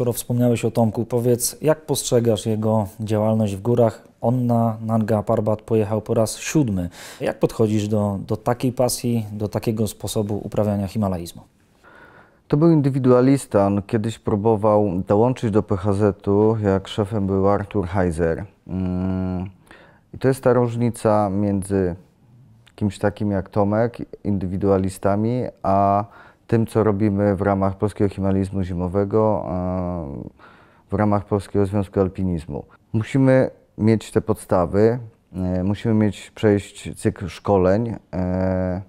skoro wspomniałeś o Tomku, powiedz, jak postrzegasz jego działalność w górach? On na Nanga Parbat pojechał po raz siódmy. Jak podchodzisz do, do takiej pasji, do takiego sposobu uprawiania himalaizmu? To był indywidualista. On kiedyś próbował dołączyć do PHZ-u, jak szefem był Artur Heiser. Mm. I to jest ta różnica między kimś takim jak Tomek, indywidualistami, a tym, co robimy w ramach Polskiego himalizmu Zimowego, w ramach Polskiego Związku Alpinizmu. Musimy mieć te podstawy, e, musimy mieć przejść cykl szkoleń e,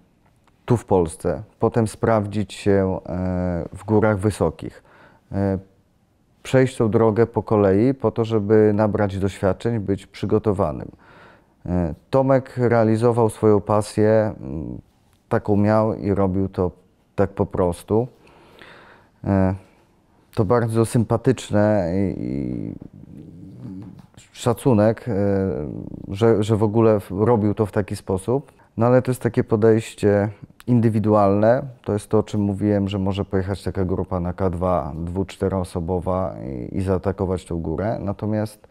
tu w Polsce, potem sprawdzić się e, w górach wysokich. Przejść tą drogę po kolei po to, żeby nabrać doświadczeń, być przygotowanym. Tomek realizował swoją pasję, taką miał i robił to tak po prostu. E, to bardzo sympatyczne i szacunek, e, że, że w ogóle robił to w taki sposób. No ale to jest takie podejście indywidualne. To jest to, o czym mówiłem, że może pojechać taka grupa na K2, dwu, czteroosobowa i, i zaatakować tą górę. Natomiast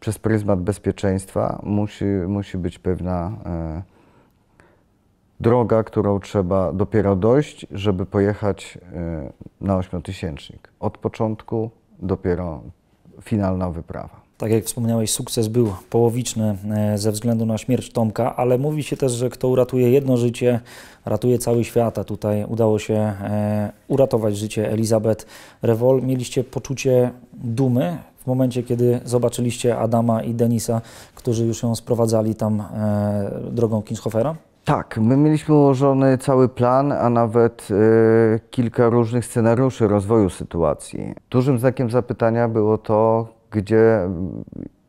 przez pryzmat bezpieczeństwa musi, musi być pewna. E, droga, którą trzeba dopiero dojść, żeby pojechać e, na ośmiotysięcznik. Od początku dopiero finalna wyprawa. Tak jak wspomniałeś, sukces był połowiczny e, ze względu na śmierć Tomka, ale mówi się też, że kto uratuje jedno życie, ratuje cały świat, a tutaj udało się e, uratować życie Elizabeth Rewol. Mieliście poczucie dumy w momencie, kiedy zobaczyliście Adama i Denisa, którzy już ją sprowadzali tam drogą Kinshofera? Tak, my mieliśmy ułożony cały plan, a nawet y, kilka różnych scenariuszy rozwoju sytuacji. Dużym znakiem zapytania było to, gdzie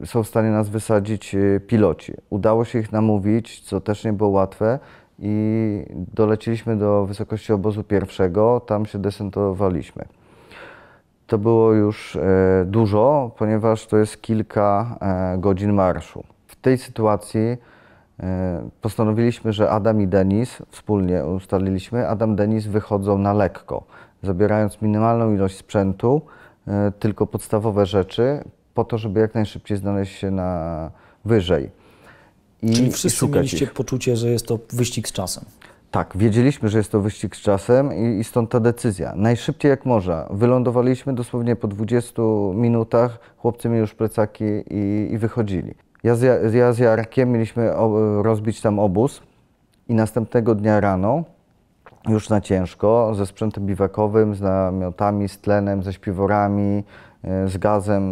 y, są w stanie nas wysadzić y, piloci. Udało się ich namówić, co też nie było łatwe, i doleciliśmy do wysokości obozu pierwszego, tam się desentowaliśmy. To było już y, dużo, ponieważ to jest kilka e, godzin marszu. W tej sytuacji E, postanowiliśmy, że Adam i Denis, wspólnie ustaliliśmy, Adam i Denis wychodzą na lekko, zabierając minimalną ilość sprzętu, e, tylko podstawowe rzeczy, po to, żeby jak najszybciej znaleźć się na wyżej. I, Czyli wszyscy i mieliście ich. poczucie, że jest to wyścig z czasem. Tak, wiedzieliśmy, że jest to wyścig z czasem i, i, stąd ta decyzja. Najszybciej jak można. Wylądowaliśmy dosłownie po 20 minutach, chłopcy mieli już plecaki i, i wychodzili. Ja z, ja z Jarkiem mieliśmy rozbić tam obóz i następnego dnia rano, już na ciężko, ze sprzętem biwakowym, z namiotami, z tlenem, ze śpiworami, e, z gazem,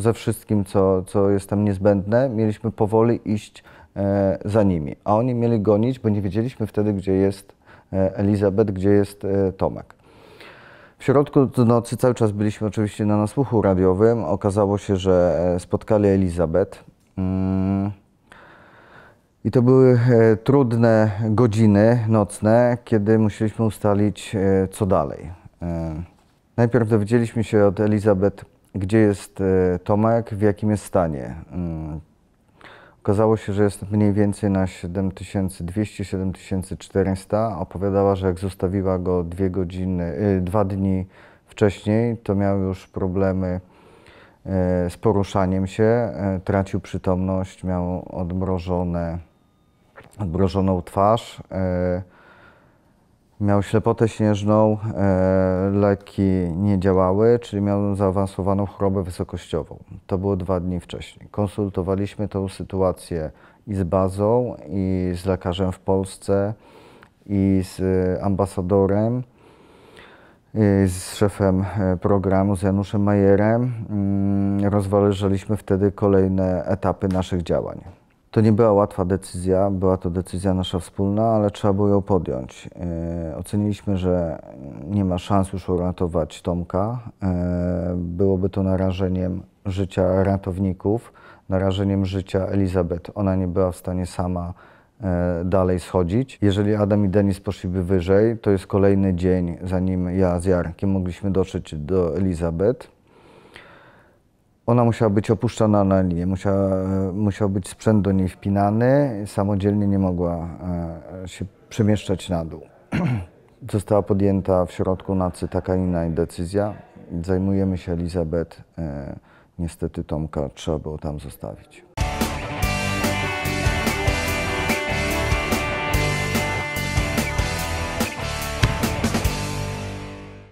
ze wszystkim, co, co jest tam niezbędne, mieliśmy powoli iść e, za nimi. A oni mieli gonić, bo nie wiedzieliśmy wtedy, gdzie jest e, Elizabeth, gdzie jest Tomek. W środku nocy cały czas byliśmy oczywiście na nasłuchu radiowym. Okazało się, że spotkali Elizabeth. Mm. I to były e, trudne godziny nocne, kiedy musieliśmy ustalić, e, co dalej. E, najpierw dowiedzieliśmy się od Elizabeth, gdzie jest Tomek, w jakim jest stanie. Mm. Okazało się, że jest mniej więcej na 7200-7400. Opowiadała, że jak zostawiła go dwie godziny, dwa dni wcześniej, to miał już problemy E, z poruszaniem się, e, tracił przytomność, miał odmrożone, odmrożoną twarz, e, miał ślepotę śnieżną, leki nie działały, czyli miał zaawansowaną chorobę wysokościową. To było dwa dni wcześniej. Konsultowaliśmy tę sytuację i z bazą, i z lekarzem w Polsce, i z ambasadorem. Y, z szefem y, programu, z Januszem Majerem, mm, rozważyliśmy wtedy kolejne etapy naszych działań. To nie była łatwa decyzja, była to decyzja nasza wspólna, ale trzeba było ją podjąć. Y, oceniliśmy, że nie ma szans już uratować Tomka. Byłoby to narażeniem życia ratowników, narażeniem życia Elizabeth. Ona nie była w stanie sama E, dalej schodzić. Jeżeli Adam i Denis poszliby wyżej, to jest kolejny dzień, zanim ja z Jarkiem mogliśmy dotrzeć do Elizabeth. Ona musiała być opuszczana na linię, musiała, e, musiał być sprzęt do niej wpinany, samodzielnie nie mogła e, się przemieszczać na dół. Została podjęta w środku nocy taka inna decyzja. Zajmujemy się Elizabeth. Niestety Tomka trzeba było tam zostawić.